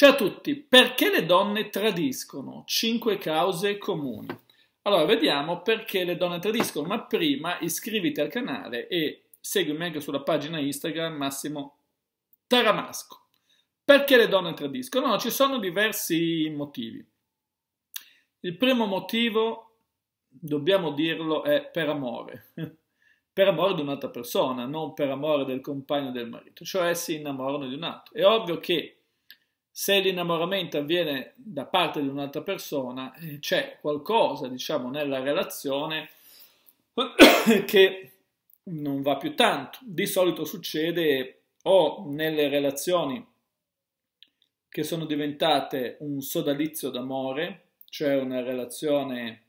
Ciao a tutti, perché le donne tradiscono? 5 cause comuni. Allora, vediamo perché le donne tradiscono, ma prima iscriviti al canale e seguimi anche sulla pagina Instagram Massimo Taramasco. Perché le donne tradiscono? No, ci sono diversi motivi. Il primo motivo, dobbiamo dirlo, è per amore. per amore di un'altra persona, non per amore del compagno del marito, cioè si innamorano di un altro. È ovvio che se l'innamoramento avviene da parte di un'altra persona, eh, c'è qualcosa, diciamo, nella relazione che non va più tanto. Di solito succede o nelle relazioni che sono diventate un sodalizio d'amore, cioè una relazione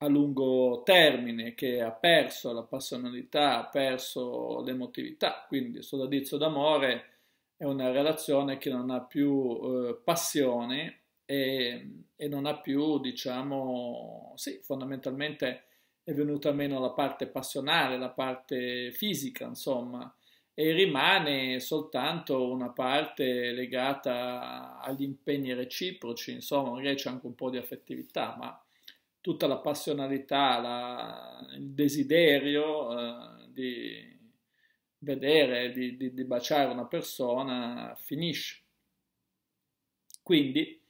a lungo termine che ha perso la passionalità, ha perso l'emotività, quindi sodalizio d'amore è una relazione che non ha più eh, passione e, e, non ha più, diciamo, sì, fondamentalmente è venuta meno la parte passionale, la parte fisica, insomma, e rimane soltanto una parte legata agli impegni reciproci, insomma, magari c'è anche un po' di affettività, ma tutta la passionalità, la, il desiderio eh, di vedere, di, di, di baciare una persona finisce. Quindi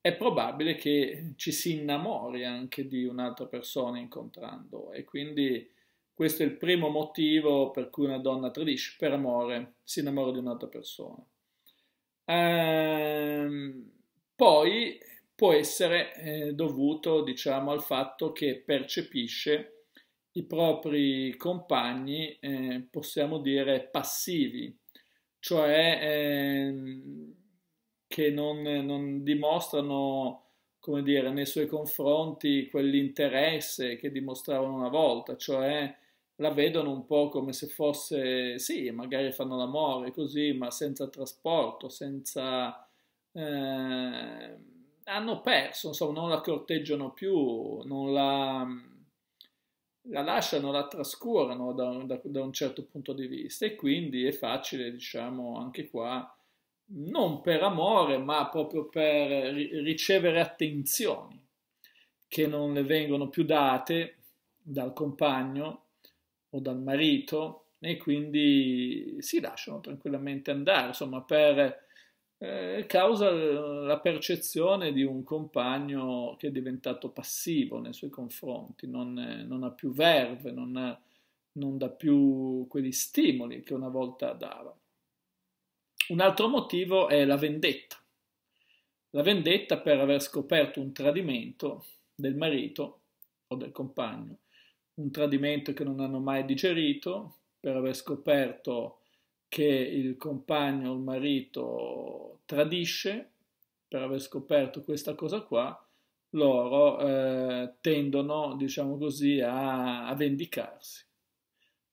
è probabile che ci si innamori anche di un'altra persona incontrando e quindi questo è il primo motivo per cui una donna tradisce, per amore, si innamora di un'altra persona. Ehm, poi può essere eh, dovuto, diciamo, al fatto che percepisce i propri compagni, eh, possiamo dire, passivi, cioè eh, che non, non, dimostrano, come dire, nei suoi confronti quell'interesse che dimostravano una volta, cioè la vedono un po' come se fosse, sì, magari fanno l'amore così, ma senza trasporto, senza... Eh, hanno perso, insomma, non la corteggiano più, non la la lasciano, la trascurano da un, da, da un certo punto di vista e quindi è facile, diciamo, anche qua, non per amore, ma proprio per ricevere attenzioni che non le vengono più date dal compagno o dal marito e quindi si lasciano tranquillamente andare, insomma, per eh, causa eh, la percezione di un compagno che è diventato passivo nei suoi confronti, non, eh, non ha più verve, non, ha, non dà più quegli stimoli che una volta dava. Un altro motivo è la vendetta. La vendetta per aver scoperto un tradimento del marito o del compagno, un tradimento che non hanno mai digerito, per aver scoperto che il compagno, il marito tradisce per aver scoperto questa cosa qua, loro eh, tendono, diciamo così, a, a vendicarsi.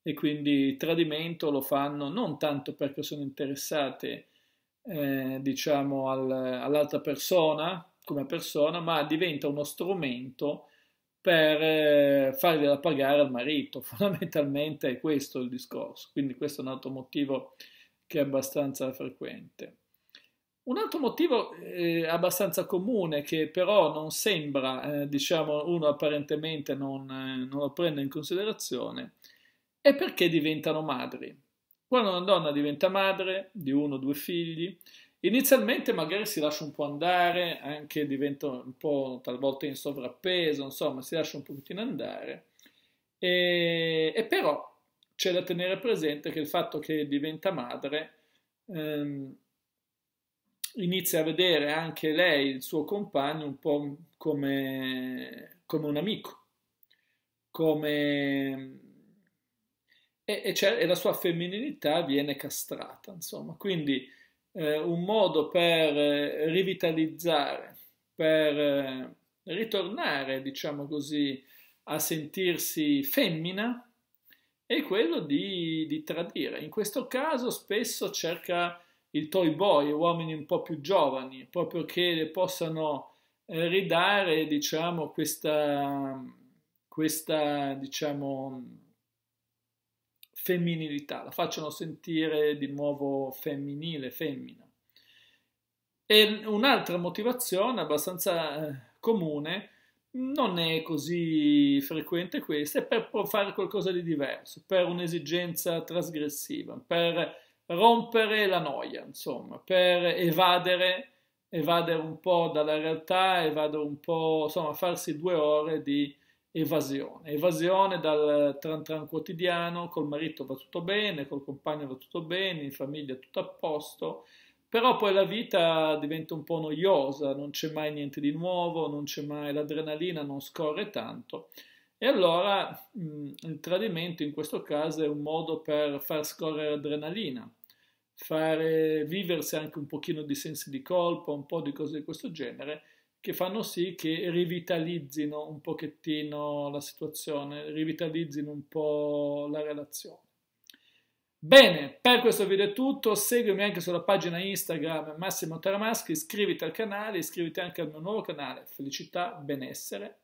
E quindi il tradimento lo fanno non tanto perché sono interessate, eh, diciamo, al, all'altra persona come persona, ma diventa uno strumento per eh, fargliela pagare al marito. Fondamentalmente è questo il discorso, quindi questo è un altro motivo che è abbastanza frequente. Un altro motivo eh, abbastanza comune che però non sembra, eh, diciamo, uno apparentemente non, eh, non lo prende in considerazione, è perché diventano madri. Quando una donna diventa madre di uno o due figli, Inizialmente magari si lascia un po' andare, anche diventa un po' talvolta in sovrappeso, insomma si lascia un pochettino andare, e, e però c'è da tenere presente che il fatto che diventa madre ehm, inizia a vedere anche lei, il suo compagno, un po' come, come un amico, come... E, e, e la sua femminilità viene castrata, insomma, quindi eh, un modo per eh, rivitalizzare, per eh, ritornare, diciamo così, a sentirsi femmina è quello di, di, tradire. In questo caso spesso cerca il toy boy, uomini un po' più giovani, proprio che le possano eh, ridare, diciamo, questa, questa diciamo, femminilità, la facciano sentire di nuovo femminile, femmina. E un'altra motivazione abbastanza eh, comune, non è così frequente questa, è per fare qualcosa di diverso, per un'esigenza trasgressiva, per rompere la noia, insomma, per evadere, evadere un po' dalla realtà, evadere un po', insomma, farsi due ore di evasione, evasione dal tran tran quotidiano, col marito va tutto bene, col compagno va tutto bene, in famiglia tutto a posto, però poi la vita diventa un po' noiosa, non c'è mai niente di nuovo, non c'è mai l'adrenalina, non scorre tanto. E allora mh, il tradimento in questo caso è un modo per far scorrere adrenalina, fare viversi anche un pochino di sensi di colpa, un po' di cose di questo genere, che fanno sì che rivitalizzino un pochettino la situazione, rivitalizzino un po' la relazione. Bene, per questo video è tutto, seguimi anche sulla pagina Instagram Massimo Taramaschi, iscriviti al canale, iscriviti anche al mio nuovo canale Felicità Benessere,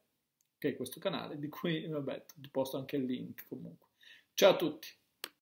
che è questo canale, di cui vabbè, ti posto anche il link comunque. Ciao a tutti!